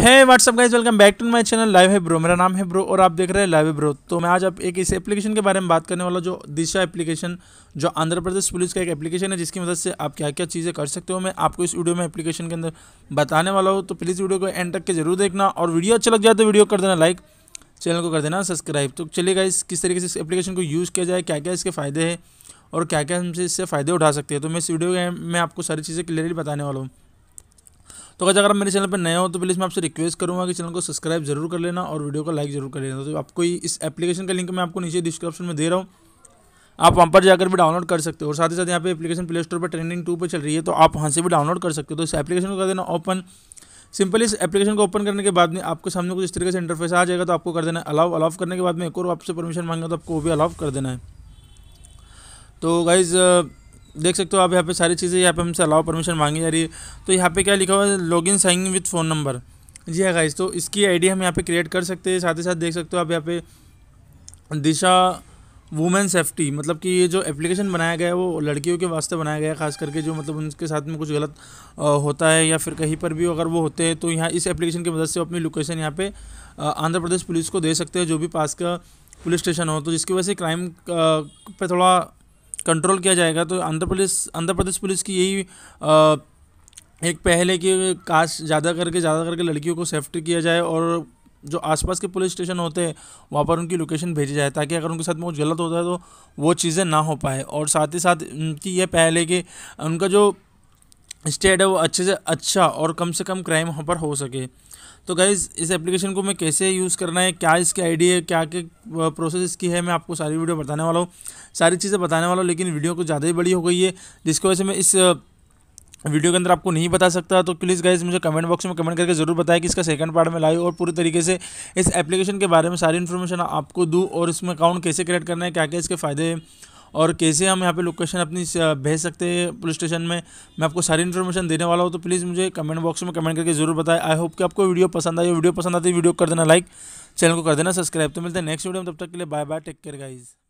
है what's up guys welcome back to my channel live है bro मेरा नाम है ब्रो और आप देख रहे हैं लाइव है ब्रो तो मैं आज आप एक इस एप्लीकेशन के बारे में बात करने वाला जो दिशा एप्लीकेशन जो आंध्र प्रदेश पुलिस का एक एप्लीकेशन है जिसकी मदद से आप क्या क्या चीज़ें कर सकते हो मैं आपको इस वीडियो में एप्लीकेशन के अंदर बताने वाला हूँ तो प्लीज़ वीडियो को एंड तक के जरूर देखना और वीडियो अच्छा लग जाए तो वीडियो कर देना लाइक चैनल को कर देना सब्सक्राइब तो चलिए इस किस तरीके से इस एप्लीकेशन को यूज़ किया जाए क्या क्या इसके फ़ायदे हैं और क्या क्या हमसे इससे फ़ायदे उठा सकते हैं तो मैं इस वीडियो में आपको सारी चीज़ें क्लियरली बताने वाला हूँ तो कैसे अगर आप मेरे चैनल पर नए हो तो प्लीज़ मैं आपसे रिक्वेस्ट करूँगा कि चैनल को सब्सक्राइब जरूर कर लेना और वीडियो को लाइक जरूर कर लेना तो आपको इस एप्लीकेशन का लिंक मैं आपको नीचे डिस्क्रिप्शन में दे रहा हूँ आप वहाँ पर जाकर भी डाउनलोड कर सकते हो और साथ ही साथ यहाँ पे एप्लीकेशन प्ले स्टोर पर ट्रेंडिंग टू पर चल रही है तो आप वहाँ से भी डाउनलोड कर सकते हो तो इस एप्लीकेशन को कर देना ओपन सिंपली इस एप्लीकेशन को ओपन करने के बाद में आपके सामने कुछ इस तरीके से इंटरफेस आ जाएगा तो आपको कर देना अलाउ अलाउ करने के बाद में एक और आपसे परमिशन मांगेगा तो आपको वो भी अलाउ कर देना है तो गाइज़ देख सकते हो आप यहाँ पे सारी चीज़ें यहाँ पे हमसे अलाउ परमिशन मांगी जा रही है तो यहाँ पे क्या लिखा हुआ है log in sign with phone number जी है हाँ गाइज तो इसकी आईडी हम यहाँ पे क्रिएट कर सकते हैं साथ ही साथ देख सकते हो आप यहाँ पे दिशा वुमेन सेफ्टी मतलब कि ये जो एप्लीकेशन बनाया गया है वो लड़कियों के वास्ते बनाया गया है खास करके जो मतलब उनके साथ में कुछ गलत होता है या फिर कहीं पर भी अगर वो होते हैं तो यहाँ इस एप्लीकेशन की मदद से अपनी लोकेशन यहाँ पे आंध्र प्रदेश पुलिस को दे सकते हैं जो भी पास का पुलिस स्टेशन हो तो जिसकी वजह से क्राइम पे थोड़ा कंट्रोल किया जाएगा तो आंध्र प्रदेश आंध्र प्रदेश पुलिस की यही एक पहले की काश ज़्यादा करके ज़्यादा करके लड़कियों को सेफ्टी किया जाए और जो आसपास के पुलिस स्टेशन होते हैं वहाँ पर उनकी लोकेशन भेजी जाए ताकि अगर उनके साथ कुछ गलत होता है तो वो चीज़ें ना हो पाए और साथ ही साथ उनकी यह पहले कि उनका जो स्टेट है वो अच्छे से अच्छा और कम से कम क्राइम वहाँ पर हो सके तो गाइज़ इस एप्लीकेशन को मैं कैसे यूज़ करना है क्या इसकी आईडी है क्या के प्रोसेस इसकी है मैं आपको सारी वीडियो बताने वाला हूँ सारी चीज़ें बताने वाला हूँ लेकिन वीडियो कुछ ज़्यादा ही बड़ी हो गई है जिसकी वजह से मैं इस वीडियो के अंदर आपको नहीं बता सकता तो प्लीज़ गाइज मुझे कमेंट बॉक्स में कमेंट करके ज़रूर बताएं कि इसका सेकंड पार्ट में लाइव और पूरी तरीके से इस एप्लीकेशन के बारे में सारी इन्फॉर्मेशन आपको दूँ और इसमें अकाउंट कैसे क्रिएट करना है क्या क्या इसके फ़ायदे हैं और कैसे हम यहाँ पे लोकेशन अपनी भेज सकते हैं पुलिस स्टेशन में मैं आपको सारी इन्फॉर्मेशन देने वाला हूँ तो प्लीज़ मुझे कमेंट बॉक्स में कमेंट करके जरूर बताएं आई होप कि आपको वीडियो पसंद आए वीडियो पसंद आती है वीडियो कर देना लाइक चैनल को कर देना सब्सक्राइब तो मिलते हैं नेक्स्ट वीडियो में तब तक के लिए bye bye take care guys